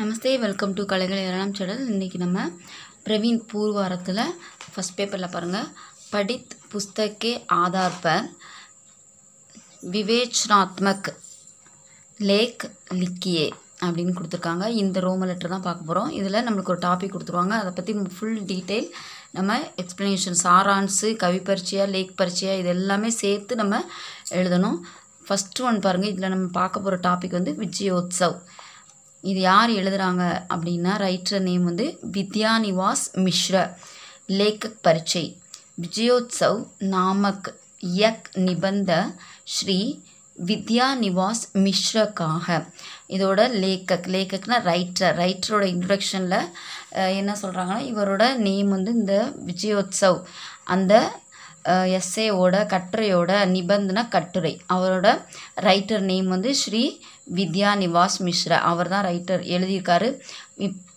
Namaste welcome to கலைகள் ஏராளம் channel இன்றைக்கி நம்ம பிரவீன் பூர்வாரத்தில் ஃபஸ்ட் பேப்பரில் பாருங்கள் படித் புஸ்தக்கே ஆதார்பர் விவேச்சனாத்மக் லேக் லிக்கியே அப்படின்னு கொடுத்துருக்காங்க இந்த ரோம லெட்டர் தான் பார்க்க போகிறோம் இதில் நம்மளுக்கு ஒரு டாபிக் கொடுத்துருவாங்க அதை பற்றி ஃபுல் டீட்டெயில் நம்ம எக்ஸ்ப்ளனேஷன் சாரான்ஸு கவி பரிச்சையா லேக் பரிச்சையாக இது எல்லாமே சேர்த்து நம்ம எழுதணும் ஃபஸ்ட்டு ஒன் பாருங்கள் இதில் நம்ம பார்க்க போகிற டாபிக் வந்து விஜயோத்சவ் இது யார் எழுதுகிறாங்க அப்படின்னா ரைட்டர் நேம் வந்து வித்யாநிவாஸ் மிஸ்ர லேக்கக் பரீட்சை விஜயோத்சவ் நாமக் யக் நிபந்த ஸ்ரீ வித்யா நிவாஸ் மிஸ்ரக்காக இதோட லேக்கக் லேக்கக்னா ரைட்டர் ரைட்டரோட இன்ட்ரடக்ஷனில் என்ன சொல்கிறாங்கன்னா இவரோட நேம் வந்து இந்த விஜயோத்சவ் அந்த எஸ்ஏவோட கட்டுரையோட நிபந்தன கட்டுரை அவரோட ரைட்டர் நேம் வந்து ஸ்ரீ வித்யா நிவாஸ் மிஸ்ரா அவர் தான் ரைட்டர் எழுதியிருக்காரு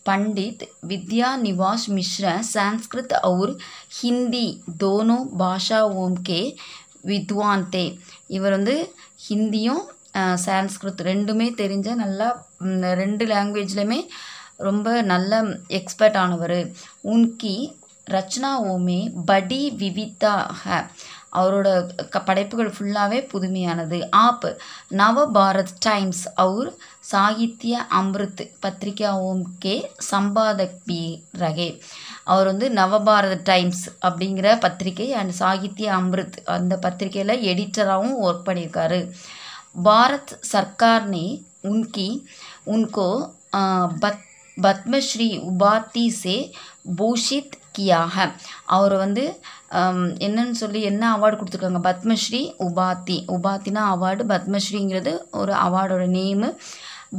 பண்டித் வித்யா நிவாஸ் மிஸ்ரா சான்ஸ்கிருத் அவுர் ஹிந்தி दोनों பாஷா के विद्वान थे இவர் வந்து ஹிந்தியும் சான்ஸ்கிருத் ரெண்டுமே தெரிஞ்ச நல்லா ரெண்டு லாங்குவேஜ்லையுமே ரொம்ப நல்ல எக்ஸ்பர்ட் ஆனவர் உன்கி ஓமே படி விவிதா ஹ அவரோட க படைப்புகள் ஃபுல்லாகவே புதுமையானது ஆப் நவ பாரத் டைம்ஸ் அவர் சாகித்ய அம்ருத் பத்திரிகா ஓம் கே சம்பாதக் பி ரகே அவர் வந்து நவபாரத டைம்ஸ் அப்படிங்கிற பத்திரிகை அண்ட் சாகித்ய அம்ருத் அந்த பத்திரிகையில் எடிட்டராகவும் ஒர்க் பண்ணியிருக்காரு பாரத் சர்க்கார்னே உன்கி உன்கோ பத் பத்மஸ்ரீ உபாத்தி சே பூஷித் கியாக அவர் வந்து என்னன்னு சொல்லி என்ன அவார்டு கொடுத்துருக்காங்க பத்மஸ்ரீ உபாத்தி உபாத்தினா அவார்டு பத்மஸ்ரீங்கிறது ஒரு அவார்டோட நேமு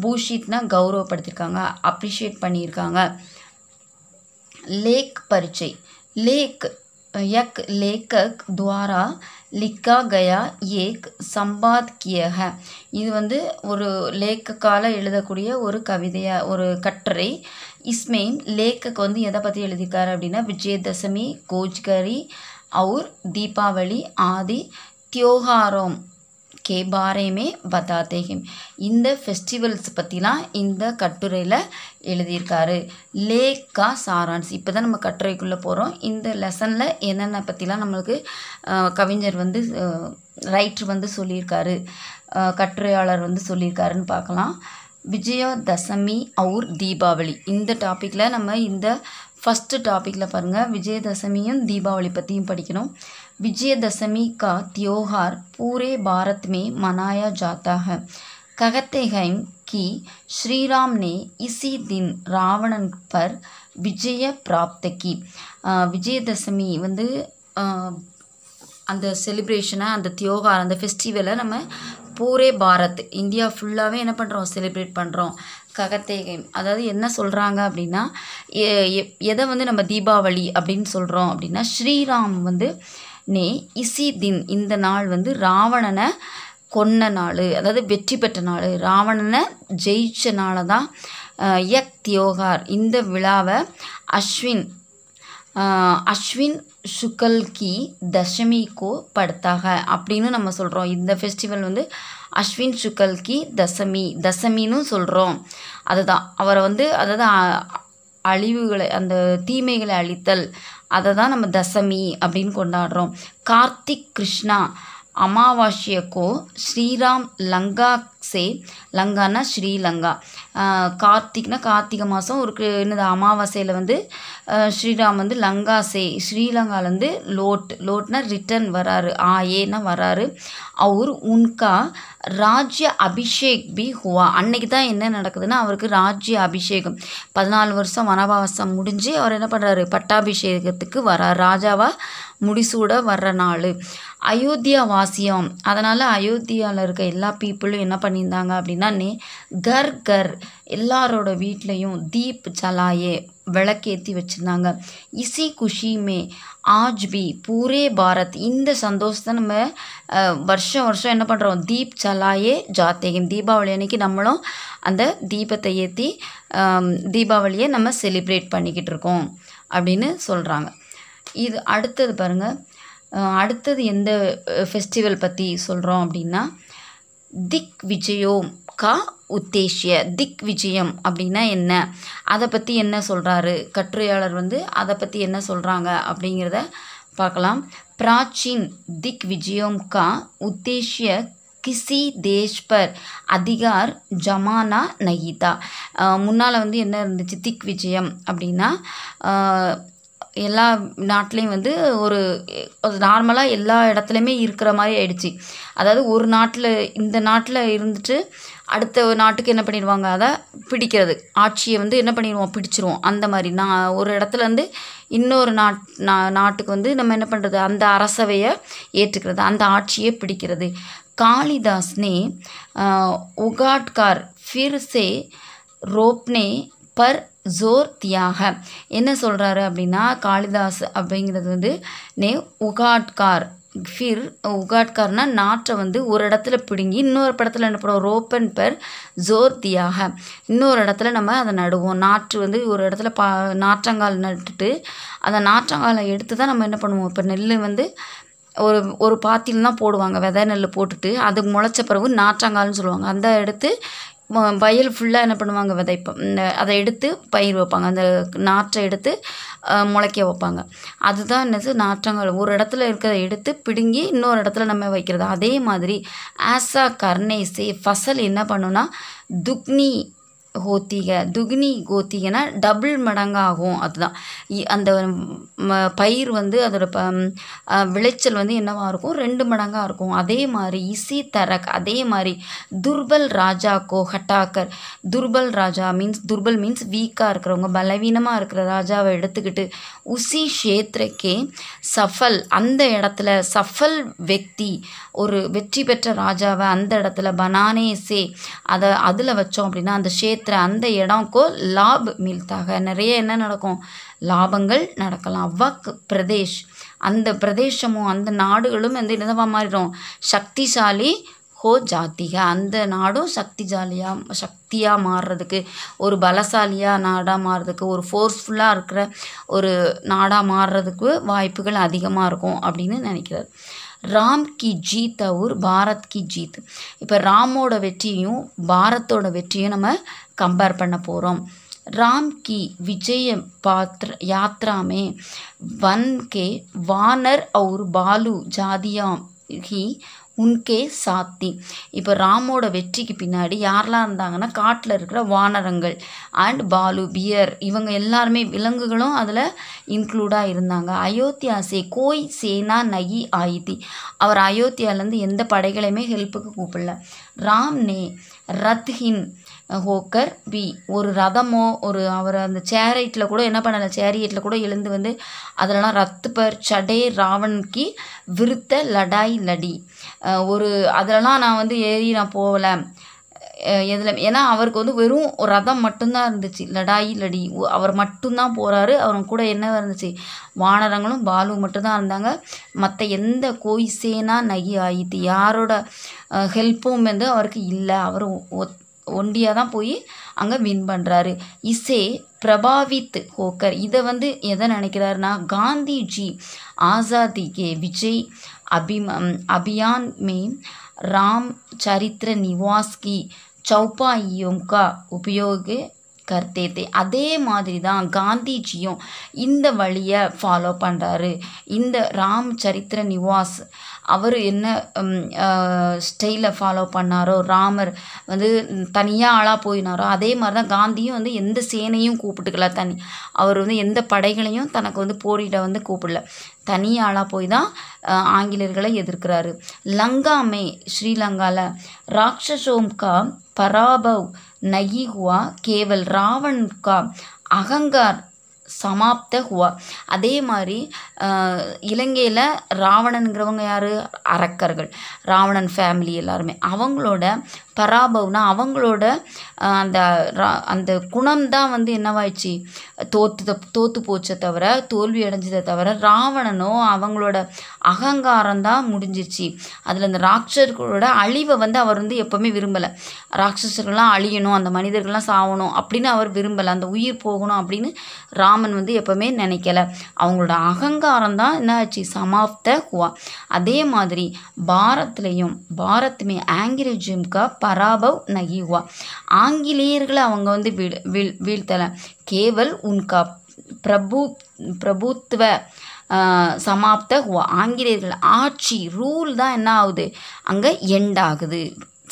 பூஷித்னா கௌரவப்படுத்தியிருக்காங்க அப்ரிஷியேட் பண்ணியிருக்காங்க லேக் பரீட்சை லேக் யக் लेखक துவாரா லிக்கா கயா ஏக் சம்பாத்கியக இது வந்து ஒரு லேக்கக்கால எழுதக்கூடிய ஒரு கவிதையாக ஒரு கட்டுரை இஸ்மெயின் லேக்குக்கு வந்து எதை பற்றி எழுதியிருக்காரு அப்படின்னா விஜயதசமி கோஜ்கரி அவுர் தீபாவளி ஆதி தியோகாரோம் கே பாரேமே மே இந்த ஃபெஸ்டிவல்ஸ் பற்றிலாம் இந்த கட்டுரையில் எழுதியிருக்காரு லேக்கா சாரான்ஸ் இப்போ தான் நம்ம கட்டுரைக்குள்ளே போகிறோம் இந்த லெசனில் என்னென்ன பற்றிலாம் நம்மளுக்கு கவிஞர் வந்து ரைட்ரு வந்து சொல்லியிருக்காரு கட்டுரையாளர் வந்து சொல்லியிருக்காருன்னு பார்க்கலாம் விஜயதசமி அவுர் தீபாவளி இந்த டாப்பிக்கில் நம்ம இந்த ஃபஸ்ட்டு டாப்பிக்கில் பாருங்கள் விஜயதசமியும் தீபாவளி பற்றியும் படிக்கணும் விஜயதசமி கா தியோஹார் பூரே பாரத் மே மனாயா ஜாத்தாக ஹை கி हैं कि श्री राम ने इसी விஜய பிராப்த கி விஜயதசமி வந்து அந்த செலிப்ரேஷனை அந்த தியோகார் அந்த ஃபெஸ்டிவலை நம்ம பூரே பாரத் இந்தியா ஃபுல்லாகவே என்ன பண்ணுறோம் செலிப்ரேட் பண்ணுறோம் ககத்தேகை அதாவது என்ன சொல்கிறாங்க அப்படின்னா எதை வந்து நம்ம தீபாவளி அப்படின்னு சொல்கிறோம் அப்படின்னா ஸ்ரீராம் வந்து நே இசி தின் இந்த நாள் வந்து ராவணனை கொன்ன நாள் அதாவது வெற்றி பெற்ற நாள் ராவணனை ஜெயிச்ச நாளை தான் யக் தியோகார் இந்த விழாவை அஸ்வின் அஸ்வின் சுக்கல் கி தசமி கோ படுத்தாக அப்படின்னு நம்ம சொல்கிறோம் இந்த ஃபெஸ்டிவல் வந்து அஸ்வின் சுக்கல் கி தசமி தசமின்னு சொல்கிறோம் அதுதான் அவரை வந்து அதாவது அழிவுகளை அந்த தீமைகளை அழித்தல் அதை தான் நம்ம தசமி அப்படின்னு கொண்டாடுறோம் கார்த்திக் கிருஷ்ணா அமாவாஸ்யக்கோ ஸ்ரீராம் லங்கா சே லங்கானா ஸ்ரீலங்கா கார்த்திக்னா கார்த்திகை மாதம் ஒரு என்னது அமாவாசையில் வந்து ஸ்ரீராம் வந்து லங்காசே ஸ்ரீலங்காலேருந்து லோட் லோட்னா ரிட்டர்ன் வராரு ஆ ஏன்னா வராரு அவர் உன்கா ராஜ்ய அபிஷேக் பி ஹுவா அன்னைக்கு தான் என்ன நடக்குதுன்னா அவருக்கு ராஜ்ய அபிஷேகம் பதினாலு வருஷம் வனவாசம் முடிஞ்சு அவர் என்ன பண்ணுறாரு பட்டாபிஷேகத்துக்கு வரார் ராஜாவாக முடிசூட வர்ற நாள் அயோத்தியா வாசியம் அதனால் அயோத்தியாவில் இருக்க எல்லா பீப்புளும் என்ன பண்ணியிருந்தாங்க அப்படின்னா நே கர் கர் எல்லாரோட வீட்லேயும் தீப் சலாயே விளக்கேற்றி வச்சுருந்தாங்க இசி குஷிமே ஆஜ்பி பூரே பாரத் இந்த சந்தோஷத்தை நம்ம வருஷம் வருஷம் என்ன பண்ணுறோம் தீப் சலாயே ஜாத்தேகம் தீபாவளி அன்னைக்கு நம்மளும் அந்த தீபத்தை ஏற்றி தீபாவளியை நம்ம செலிப்ரேட் பண்ணிக்கிட்டு இருக்கோம் அப்படின்னு சொல்கிறாங்க இது அடுத்தது பாருங்கள் அடுத்தது எந்த ஃபெஸ்டிவல் பற்றி சொல்கிறோம் அப்படின்னா திக் விஜயோம் கா உத்தேஷிய திக் விஜயம் அப்படின்னா என்ன அதை பற்றி என்ன சொல்கிறாரு கட்டுரையாளர் வந்து அதை பற்றி என்ன சொல்கிறாங்க அப்படிங்கிறத பார்க்கலாம் பிராச்சீன் திக் விஜயோம் கா உத்தேஷிய கிசி தேஷ்பர் அதிகார் ஜமானா நகிதா முன்னால் வந்து என்ன இருந்துச்சு திக் விஜயம் அப்படின்னா எல்லா நாட்டிலையும் வந்து ஒரு அது நார்மலாக எல்லா இடத்துலையுமே இருக்கிற மாதிரி ஆயிடுச்சு அதாவது ஒரு நாட்டில் இந்த நாட்டில் இருந்துட்டு அடுத்த நாட்டுக்கு என்ன பண்ணிடுவாங்க அதை பிடிக்கிறது ஆட்சியை வந்து என்ன பண்ணிடுவோம் பிடிச்சிருவோம் அந்த மாதிரி நான் ஒரு இடத்துல வந்து இன்னொரு நாட் நா நாட்டுக்கு வந்து நம்ம என்ன பண்ணுறது அந்த அரசவையை ஏற்றுக்கிறது அந்த ஆட்சியை பிடிக்கிறது காளிதாஸ்னே உகாட்கார் ஃபிர்சே ரோப்னே பர் ஜோர் தியாக என்ன சொல்கிறாரு அப்படின்னா காளிதாஸ் அப்படிங்கிறது வந்து நே உகாட்கார் ஃபிர் உகாட்கார்னா நாற்றை வந்து ஒரு இடத்துல பிடுங்கி இன்னொரு படத்தில் என்ன பண்ணுவோம் ரோப்பன் பெர் ஜோர்த்தியாக இன்னொரு இடத்துல நம்ம அதை நடுவோம் நாற்று வந்து ஒரு இடத்துல பா நாற்றங்கால் நட்டுட்டு அந்த நாற்றங்காலை எடுத்து தான் நம்ம என்ன பண்ணுவோம் இப்போ நெல் வந்து ஒரு ஒரு பாத்தியில் தான் போடுவாங்க விதை நெல் போட்டுட்டு அது முளைச்ச பிறகு நாற்றங்கால்னு சொல்லுவாங்க அந்த எடுத்து வயல் ஃபுல்லாக என்ன பண்ணுவாங்க விதைப்போம் அதை எடுத்து பயிர் வைப்பாங்க அந்த நாற்றை எடுத்து முளைக்க வைப்பாங்க அதுதான் என்னது நாற்றங்கள் ஒரு இடத்துல இருக்கிறத எடுத்து பிடுங்கி இன்னொரு இடத்துல நம்ம வைக்கிறது அதே மாதிரி ஆசா கர்ணேசி ஃபசல் என்ன பண்ணுன்னா துக்னி கோத்திகை துகினி கோத்திகைனா டபுள் மடங்காகும் அதுதான் அந்த பயிர் வந்து அதோட ப விளைச்சல் வந்து என்னவாக இருக்கும் ரெண்டு மடங்காக இருக்கும் அதே மாதிரி இசி தரக் அதே மாதிரி துர்பல் ராஜா கோ ஹட்டாக்கர் துர்பல் ராஜா மீன்ஸ் துர்பல் மீன்ஸ் வீக்காக இருக்கிறவங்க பலவீனமாக இருக்கிற ராஜாவை எடுத்துக்கிட்டு உசி ஷேத்ரக்கே சஃபல் அந்த இடத்துல சஃபல் வெக்தி ஒரு வெற்றி பெற்ற ராஜாவை அந்த இடத்துல பனானேசே அதை அதில் வச்சோம் அப்படின்னா அந்த ஷேத் ஏற்றுற அந்த இடம்க்கோ லாப் மில்தாக நிறைய என்ன நடக்கும் லாபங்கள் நடக்கலாம் வக் பிரதேஷ் அந்த பிரதேசமும் அந்த நாடுகளும் வந்து என்னதவா மாறிடும் சக்திசாலி ஹோ ஜாத்திக அந்த நாடும் சக்தி ஜாலியாக சக்தியாக மாறுறதுக்கு ஒரு பலசாலியாக நாடாக மாறுறதுக்கு ஒரு ஃபோர்ஸ்ஃபுல்லாக இருக்கிற ஒரு நாடாக மாறுறதுக்கு வாய்ப்புகள் அதிகமாக இருக்கும் அப்படின்னு நினைக்கிறார் ராம் கி ஜீத் அவுர் பாரத் கி ஜீத் இப்போ ராமோட வெற்றியும் பாரத்தோட வெற்றியும் நம்ம கம்பேர் பண்ண போகிறோம் ராம் கி விஜய பாத்ர யாத்ராமே வன் கே வானர் அவுர் பாலு ஜாதியாம் ஹி உன்கே சாத்தி இப்போ ராமோட வெற்றிக்கு பின்னாடி யாரெல்லாம் இருந்தாங்கன்னா காட்டில் இருக்கிற வானரங்கள் அண்ட் பாலு பியர் இவங்க எல்லாருமே விலங்குகளும் அதில் இன்க்ளூடாக இருந்தாங்க அயோத்தியாசே கோய் சேனா நகி ஆயிதி அவர் அயோத்தியாலேருந்து எந்த படைகளையுமே ஹெல்ப்புக்கு கூப்பிடல நே ரத்ஹின் ஹோக்கர் பி ஒரு ரதமோ ஒரு அவர் அந்த சேரைட்டில் கூட என்ன பண்ணலை சேரியட்டில் கூட எழுந்து வந்து அதிலலாம் ரத்து பர் சடே ராவன்கி விருத்த லடாய் லடி ஒரு அதிலலாம் நான் வந்து ஏறி நான் போகலை எதில் ஏன்னா அவருக்கு வந்து வெறும் ஒரு ரதம் மட்டும்தான் இருந்துச்சு லடாய் லடி அவர் மட்டும்தான் போகிறாரு அவர் கூட என்ன இருந்துச்சு வானரங்களும் பாலு மட்டும்தான் இருந்தாங்க மற்ற எந்த கோயிசேனா நகி ஆயிட்டு யாரோட ஹெல்ப்பும் வந்து அவருக்கு இல்லை அவர் ஒண்டியாக தான் போய் அங்கே வின் பண்ணுறாரு இசே பிரபாவித் ஹோக்கர் இதை வந்து எதை நினைக்கிறாருன்னா காந்திஜி ஆசாதி கே விஜய் அபிம அபியான் மே ராம் சரித்திர நிவாஸ்கி चौपाइयों யோங்கா உபயோக கர்த்தேத்தே அதே மாதிரி தான் காந்திஜியும் இந்த வழியை ஃபாலோ பண்ணுறாரு இந்த ராம் சரித்திர நிவாஸ் அவர் என்ன ஸ்டைலில் ஃபாலோ பண்ணாரோ ராமர் வந்து தனியாக ஆளாக போயினாரோ அதே மாதிரி தான் காந்தியும் வந்து எந்த சேனையும் கூப்பிட்டுக்கல தனி அவர் வந்து எந்த படைகளையும் தனக்கு வந்து போரிட வந்து கூப்பிடல தனியாக ஆளாக போய் தான் ஆங்கிலேயர்களை எதிர்க்கிறாரு லங்காமே ஸ்ரீலங்காவில் ராட்சசோம்கா பராபவ் நயிகுவா கேவல் ராவண்கா அகங்கார் சமாப்த ஹுவா அதே மாதிரி இலங்கையில் ராவணனுங்கிறவங்க யார் அரக்கர்கள் ராவணன் ஃபேமிலி எல்லாருமே அவங்களோட பராபவ்னா அவங்களோட அந்த அந்த குணம் தான் வந்து என்னவாயிடுச்சு தோத்து தோத்து போச்சே தவிர தோல்வி அடைஞ்சதை தவிர ராவணனோ அவங்களோட அகங்காரம் தான் அதில் அந்த ராட்சர்களோட அழிவை வந்து அவர் வந்து எப்போவுமே விரும்பலை ராட்சஸர்கள்லாம் அழியணும் அந்த மனிதர்கள்லாம் சாகணும் அப்படின்னு அவர் விரும்பலை அந்த உயிர் போகணும் அப்படின்னு ராம ராமன் வந்து எப்போவுமே நினைக்கல அவங்களோட அகங்காரம் தான் என்ன ஆச்சு சம் ஆஃப் த ஹுவா அதே மாதிரி பாரத்லேயும் பாரத்துமே ஆங்கிலஜிம்கா பராபவ் நகி ஹுவா ஆங்கிலேயர்களை அவங்க வந்து வீழ் வீழ் வீழ்த்தலை கேவல் உன்கா பிரபு பிரபுத்துவ சமாப்த ஹுவா ஆங்கிலேயர்கள் ஆட்சி ரூல் தான் என்ன ஆகுது அங்கே எண்ட் ஆகுது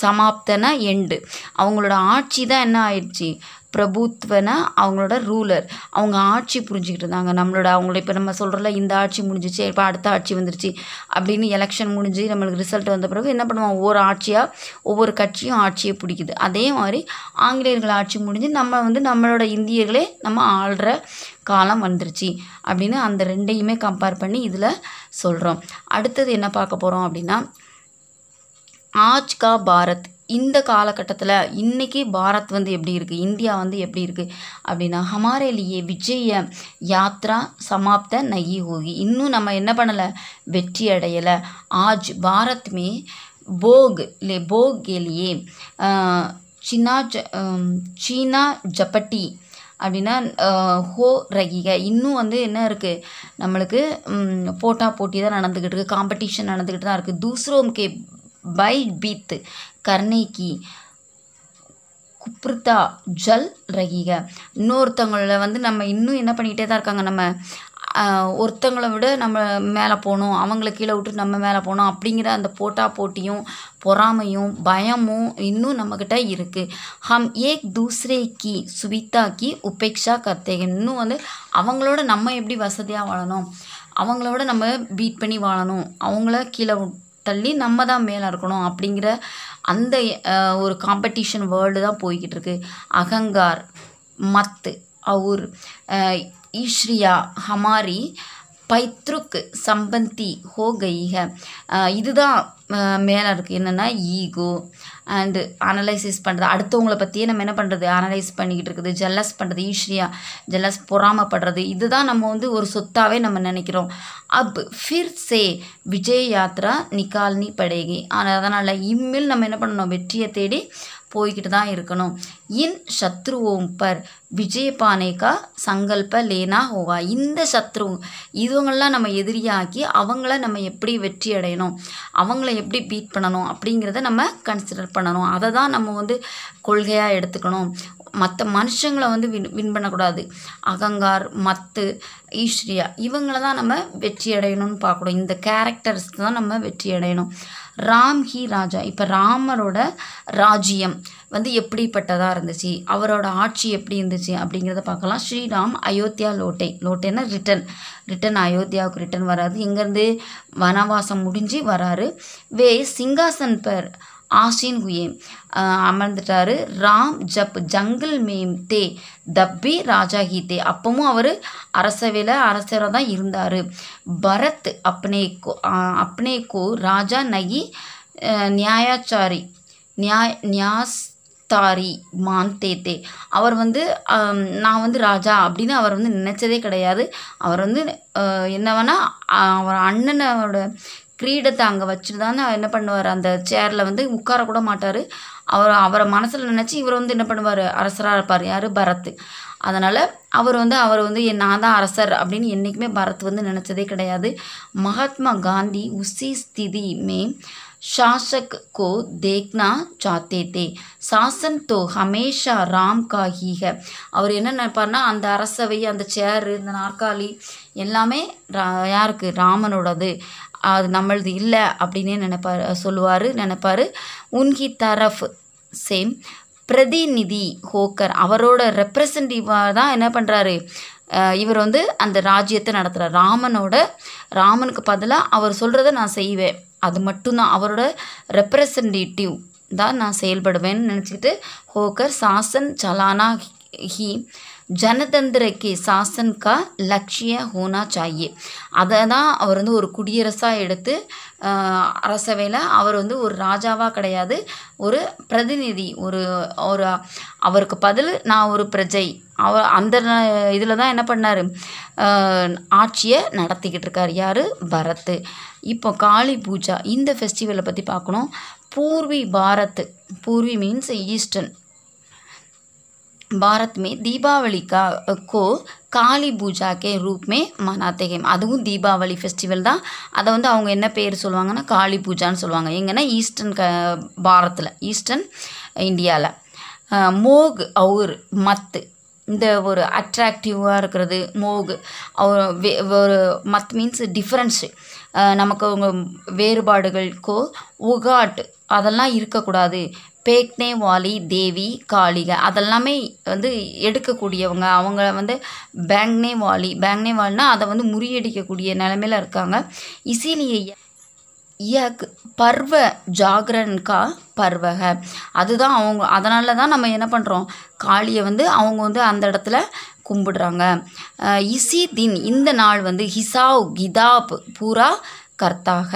சமாப்தனா எண்டு அவங்களோட ஆட்சி தான் என்ன ஆயிடுச்சு பிரபுத்வன அவங்களோட ரூலர் அவங்க ஆட்சி புரிஞ்சுக்கிட்டு இருந்தாங்க நம்மளோட அவங்கள இப்போ நம்ம சொல்கிறல இந்த ஆட்சி முடிஞ்சிச்சு இப்போ அடுத்த ஆட்சி வந்துருச்சு அப்படின்னு எலெக்ஷன் முடிஞ்சு நம்மளுக்கு ரிசல்ட் வந்த பிறகு என்ன பண்ணுவோம் ஒவ்வொரு ஆட்சியாக ஒவ்வொரு கட்சியும் ஆட்சியை பிடிக்குது அதே மாதிரி ஆங்கிலேயர்கள் ஆட்சி முடிஞ்சு நம்ம வந்து நம்மளோட இந்தியர்களே நம்ம ஆள்ற காலம் வந்துருச்சு அப்படின்னு அந்த ரெண்டையுமே கம்பேர் பண்ணி இதில் சொல்கிறோம் அடுத்தது என்ன பார்க்க போகிறோம் அப்படின்னா ஆஜ் கா பாரத் இந்த காலகட்டத்தில் இன்றைக்கி பாரத் வந்து எப்படி இருக்குது இந்தியா வந்து எப்படி இருக்குது அப்படின்னா ஹமாரேலியே விஜய யாத்ரா சமாப்த நகி ஹோகி இன்னும் நம்ம என்ன பண்ணலை வெற்றி அடையலை ஆஜ் பாரத் மே போக் லே போக் கேலியே சினா ஜ சீனா ஜப்பட்டி அப்படின்னா ஹோ ரகிக இன்னும் வந்து என்ன இருக்குது நம்மளுக்கு போட்டா போட்டி தான் நடந்துக்கிட்டு இருக்குது காம்படிஷன் நடந்துக்கிட்டு தான் இருக்குது தூஸ்ரோம் கே பை பைட்பீத் கர்ணிக்கு குப்ருதா ஜல் ரகிக இன்னொருத்தவங்கள வந்து நம்ம இன்னும் என்ன பண்ணிக்கிட்டே தான் இருக்காங்க நம்ம ஒருத்தங்களை விட நம்ம மேலே போகணும் அவங்கள கீழே விட்டு நம்ம மேலே போகணும் அப்படிங்கிற அந்த போட்டா போட்டியும் பொறாமையும் பயமும் இன்னும் நம்மக்கிட்ட இருக்குது ஹம் ஏக் தூஸ்ரே கி சுவிதா கி உபேக்ஷா கர்த்தே இன்னும் வந்து அவங்களோட நம்ம எப்படி வசதியாக வாழணும் அவங்களோட நம்ம பீட் பண்ணி வாழணும் அவங்கள கீழே தள்ளி நம்ம தான் மேலே இருக்கணும் அப்படிங்கிற அந்த ஒரு காம்படிஷன் வேர்ல்டு தான் போய்கிட்டு இருக்கு அகங்கார் மத்து அவுர் ஈஸ்ரியா ஹமாரி பைத்ருக் சம்பந்தி ஹோ இதுதான் மேலே இருக்குது என்னென்னா ஈகோ அண்டு அனலைசிஸ் பண்ணுறது அடுத்தவங்கள பற்றியே நம்ம என்ன பண்ணுறது அனலைஸ் பண்ணிக்கிட்டு இருக்குது ஜெல்லஸ் பண்ணுறது ஈஸ்வரியா ஜெல்லஸ் பொறாமப்படுறது இதுதான் நம்ம வந்து ஒரு சொத்தாகவே நம்ம நினைக்கிறோம் அப் ஃபிர் சே விஜய் யாத்ரா நிகால்னி படேகி அதனால் இம்மில் நம்ம என்ன பண்ணணும் வெற்றியை தேடி போய்கிட்டு தான் இருக்கணும் இன் சத்ருவோம் பர் பானேகா சங்கல்ப லேனா ஹோவா இந்த சத்ரு இதுவங்களெலாம் நம்ம எதிரியாக்கி அவங்கள நம்ம எப்படி வெற்றி அடையணும் அவங்கள எப்படி பீட் பண்ணணும் அப்படிங்கிறத நம்ம கன்சிடர் பண்ணணும் அதை தான் நம்ம வந்து கொள்கையாக எடுத்துக்கணும் மற்ற மனுஷங்களை வந்து வின் வின் பண்ணக்கூடாது அகங்கார் மத்து ஈஸ்வரியா இவங்கள தான் நம்ம வெற்றி அடையணும்னு பார்க்கணும் இந்த கேரக்டர்ஸ் தான் நம்ம வெற்றி அடையணும் ராம் ஹி ராஜா இப்போ ராமரோட ராஜ்யம் வந்து எப்படிப்பட்டதாக இருந்துச்சு அவரோட ஆட்சி எப்படி இருந்துச்சு அப்படிங்கிறத பார்க்கலாம் ஸ்ரீராம் அயோத்தியா லோட்டை லோட்டைன்னா ரிட்டன் ரிட்டன் அயோத்தியாவுக்கு ரிட்டன் வராது இங்கேருந்து வனவாசம் முடிஞ்சு வராரு வே சிங்காசன் பர் ஆஷின் உயேம் அமர்ந்துட்டாரு ராம் ஜப் ஜங்கிள் மேம் தே தப்பி ராஜா கீதே அப்பவும் அவர் அரசவையில் அரசராக தான் இருந்தார் பரத் கோ அப்னே கோ ராஜா நகி நியாயாச்சாரி நியாய் நியாஸ் தாரி மான் தே அவர் வந்து நான் வந்து ராஜா அப்படின்னு அவர் வந்து நினச்சதே கிடையாது அவர் வந்து என்ன வேணால் அவர் அண்ணனோட கிரீடத்தை அங்கே வச்சுட்டு தானே என்ன பண்ணுவார் அந்த சேரில் வந்து உட்கார கூட மாட்டார் அவர் அவரை மனசில் நினச்சி இவர் வந்து என்ன பண்ணுவார் அரசராக இருப்பார் யார் பரத் அதனால் அவர் வந்து அவர் வந்து நான் தான் அரசர் அப்படின்னு என்றைக்குமே பரத் வந்து நினச்சதே கிடையாது மகாத்மா காந்தி உசி ஸ்திதி மே ஷாசக் கோ தேக்னா சாத்தே தே சாசன் தோ ஹமேஷா ராம் காஹீக அவர் என்ன நினைப்பார்னா அந்த அரசவை அந்த சேரு இந்த நாற்காலி எல்லாமே ரா யாருக்கு ராமனோடது அது நம்மளது இல்லை அப்படின்னே நினைப்பார் சொல்லுவார் நினைப்பார் உன்கி தரஃப் சேம் பிரதிநிதி ஹோக்கர் அவரோட ரெப்ரசன்டிவாக தான் என்ன பண்ணுறாரு இவர் வந்து அந்த ராஜ்யத்தை நடத்துகிறார் ராமனோட ராமனுக்கு பதிலாக அவர் சொல்கிறத நான் செய்வேன் அது மட்டும்தான் அவரோட ரெப்ரசன்டேட்டிவ் தான் நான் செயல்படுவேன்னு நினச்சிக்கிட்டு ஹோக்கர் சாசன் சலானா ஹி ஜனதந்திர கே சாசன் கா லட்சிய ஹோனா சாயே அதை தான் அவர் வந்து ஒரு குடியரசாக எடுத்து அரசவையில் அவர் வந்து ஒரு ராஜாவாக கிடையாது ஒரு பிரதிநிதி ஒரு ஒரு அவருக்கு பதில் நான் ஒரு பிரஜை அவர் அந்த இதில் தான் என்ன பண்ணார் ஆட்சியை நடத்திக்கிட்டு இருக்கார் யார் பரத் இப்போ காளி பூஜா இந்த ஃபெஸ்டிவலை பற்றி பார்க்கணும் பூர்வி பாரத் பூர்வி மீன்ஸ் ஈஸ்டர்ன் भारत में दीपावली का को காளி பூஜாக்கே ரூப்மே மனாத்தேகேம் அதுவும் தீபாவளி ஃபெஸ்டிவல் தான் அதை வந்து அவங்க என்ன பேர் சொல்லுவாங்கன்னா காளி பூஜான்னு சொல்லுவாங்க எங்கன்னா ஈஸ்டர்ன் க பாரத்தில் ஈஸ்டர்ன் இந்தியாவில் மோக் அவுர் மத்து இந்த ஒரு அட்ராக்டிவாக இருக்கிறது மோகு ஒரு மத் மீன்ஸ் டிஃப்ரென்ஸு நமக்கு அவங்க வேறுபாடுகளுக்கோ உகாட்டு அதெல்லாம் இருக்கக்கூடாது பேக்னேவாலி தேவி காளிகை அதெல்லாமே வந்து எடுக்கக்கூடியவங்க அவங்க வந்து பேங்னேவாலி வாலினா அதை வந்து முறியடிக்கக்கூடிய நிலமையில இருக்காங்க இசிலியை இயக்கு பர்வ ஜாகரன்கா பர்வக அதுதான் அவங்க அதனால தான் நம்ம என்ன பண்ணுறோம் காளியை வந்து அவங்க வந்து அந்த இடத்துல கும்பிடுறாங்க இசி தின் இந்த நாள் வந்து ஹிசாவ் கிதாப் பூரா கர்த்தாக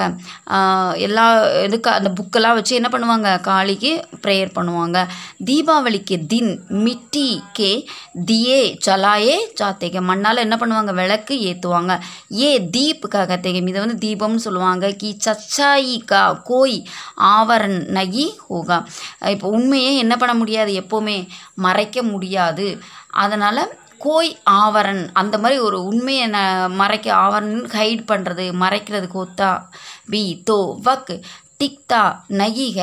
எல்லா இதுக்கு அந்த புக்கெல்லாம் வச்சு என்ன பண்ணுவாங்க காளிக்கு ப்ரேயர் பண்ணுவாங்க தீபாவளிக்கு தின் மிட்டி கே தியே சலாயே சாத்தேக மண்ணால் என்ன பண்ணுவாங்க விளக்கு ஏற்றுவாங்க ஏ தீப் கத்தேகம் இதை வந்து தீபம்னு சொல்லுவாங்க கி சச்சாயி கா கோய் ஆவரன் நகி ஹோகா இப்போ உண்மையே என்ன பண்ண முடியாது எப்போவுமே மறைக்க முடியாது அதனால் கோய் ஆவரன் அந்த மாதிரி ஒரு உண்மையை ந மறைக்க ஆவரன் ஹைட் பண்ணுறது மறைக்கிறது கோத்தா பி தோ வக் டிக்தா நகிக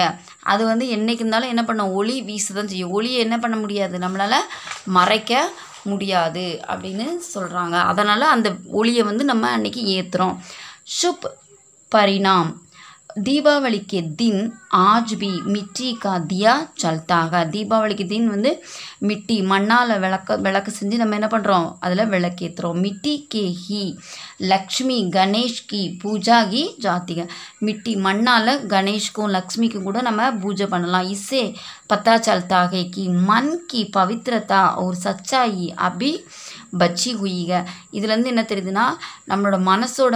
அது வந்து என்றைக்கு இருந்தாலும் என்ன பண்ண ஒளி வீச தான் செய்யும் ஒளியை என்ன பண்ண முடியாது நம்மளால் மறைக்க முடியாது அப்படின்னு சொல்கிறாங்க அதனால் அந்த ஒளியை வந்து நம்ம அன்றைக்கி ஏற்றுறோம் சுப் பரிணாம் தீபாவளிக்கு தின் दिन आज भी मिट्टी का दिया चलता है வந்து மிட்டி மண்ணால் விளக்க விளக்கு செஞ்சு நம்ம என்ன பண்ணுறோம் அதில் விளக்கேற்றுறோம் மிட்டி கே ஹி லக்ஷ்மி கணேஷ் கி பூஜா கி ஜாத்திக மிட்டி மண்ணால் கணேஷ்க்கும் லக்ஷ்மிக்கும் கூட நம்ம பூஜை பண்ணலாம் இஸ்ஸே பத்தா சல்தா கி மண் கி பவித்ரதா ஒரு சச்சாயி அபி பச்சி ஹுயிக இதுலேருந்து என்ன தெரியுதுன்னா நம்மளோட மனசோட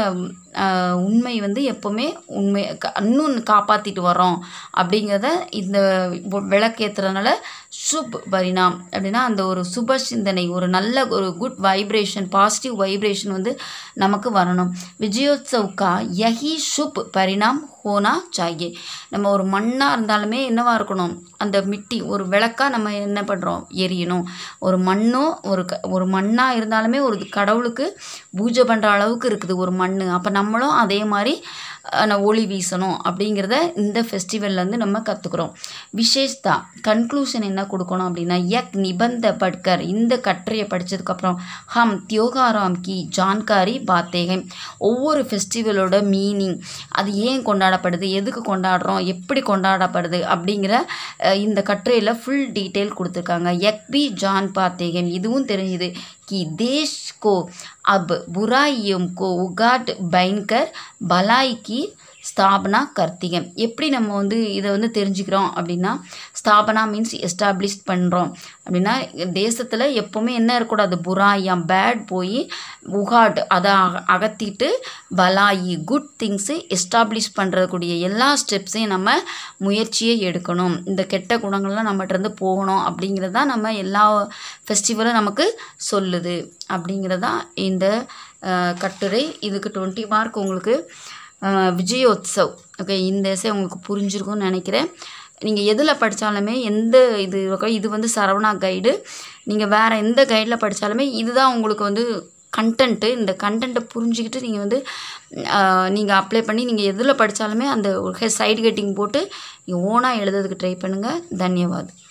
உண்மை வந்து எப்போவுமே உண்மை இன்னும் காப்பாற்றிட்டு வரோம் அப்படிங்கிறத இந்த விளக்கேற்றுறதுனால சுப் பரிணாம் அப்படின்னா அந்த ஒரு சுப சிந்தனை ஒரு நல்ல ஒரு குட் வைப்ரேஷன் பாசிட்டிவ் வைப்ரேஷன் வந்து நமக்கு வரணும் விஜயோத்சவ்கா யஹி சுப் பரிணாம் ஹோனா சாயே நம்ம ஒரு மண்ணாக இருந்தாலுமே என்னவாக இருக்கணும் அந்த மிட்டி ஒரு விளக்காக நம்ம என்ன பண்ணுறோம் எரியணும் ஒரு மண்ணோ ஒரு க ஒரு மண்ணாக இருந்தாலுமே ஒரு கடவுளுக்கு பூஜை பண்ணுற அளவுக்கு இருக்குது ஒரு மண் அப்போ நம்ம நம்மளும் அதே மாதிரி ஒளி வீசணும் அப்படிங்கிறத இந்த ஃபெஸ்டிவல்லேருந்து நம்ம கற்றுக்குறோம் விசேஷ்தா கன்க்ளூஷன் என்ன கொடுக்கணும் அப்படின்னா யக் நிபந்த பட்கர் இந்த கட்டுரையை படித்ததுக்கப்புறம் ஹம் தியோகாராம் கி ஜான்காரி பாத்தேகை ஒவ்வொரு ஃபெஸ்டிவலோட மீனிங் அது ஏன் கொண்டாடப்படுது எதுக்கு கொண்டாடுறோம் எப்படி கொண்டாடப்படுது அப்படிங்கிற இந்த கட்டுரையில் ஃபுல் டீட்டெயில் கொடுத்துருக்காங்க யக் பி ஜான் பாத்தேகன் இதுவும் தெரிஞ்சுது கி தேஷ் கோ அப் புராயம் கோ உகாட் பைன்கர் भलाई இன்னைக்கு ஸ்தாபனா கர்த்திகம் எப்படி நம்ம வந்து இதை வந்து தெரிஞ்சுக்கிறோம் அப்படின்னா ஸ்தாபனா மீன்ஸ் எஸ்டாப்ளிஷ் பண்ணுறோம் அப்படின்னா தேசத்தில் எப்போவுமே என்ன இருக்கக்கூடாது புராயம் பேட் போய் உகாட் அதை அகத்திட்டு பலாயி குட் திங்ஸு எஸ்டாப்ளிஷ் பண்ணுறக்கூடிய எல்லா ஸ்டெப்ஸையும் நம்ம முயற்சியை எடுக்கணும் இந்த கெட்ட குணங்கள்லாம் நம்மகிட்டருந்து போகணும் அப்படிங்கிறது நம்ம எல்லா ஃபெஸ்டிவலும் நமக்கு சொல்லுது அப்படிங்கிறதான் இந்த கட்டுரை இதுக்கு டுவெண்ட்டி மார்க் உங்களுக்கு விஜயோத்சவ் ஓகே இந்த இசை உங்களுக்கு புரிஞ்சிருக்கும்னு நினைக்கிறேன் நீங்கள் எதில் படித்தாலுமே எந்த இது இது வந்து சரவணா கைடு நீங்கள் வேறு எந்த கைடில் படித்தாலுமே இதுதான் உங்களுக்கு வந்து கண்டென்ட்டு இந்த கண்டென்ட்டை புரிஞ்சுக்கிட்டு நீங்கள் வந்து நீங்கள் அப்ளை பண்ணி நீங்கள் எதில் படித்தாலுமே அந்த ஒரு சைடு கட்டிங் போட்டு நீங்கள் ஓனாக எழுதுறதுக்கு ட்ரை பண்ணுங்கள் தன்யவாதம்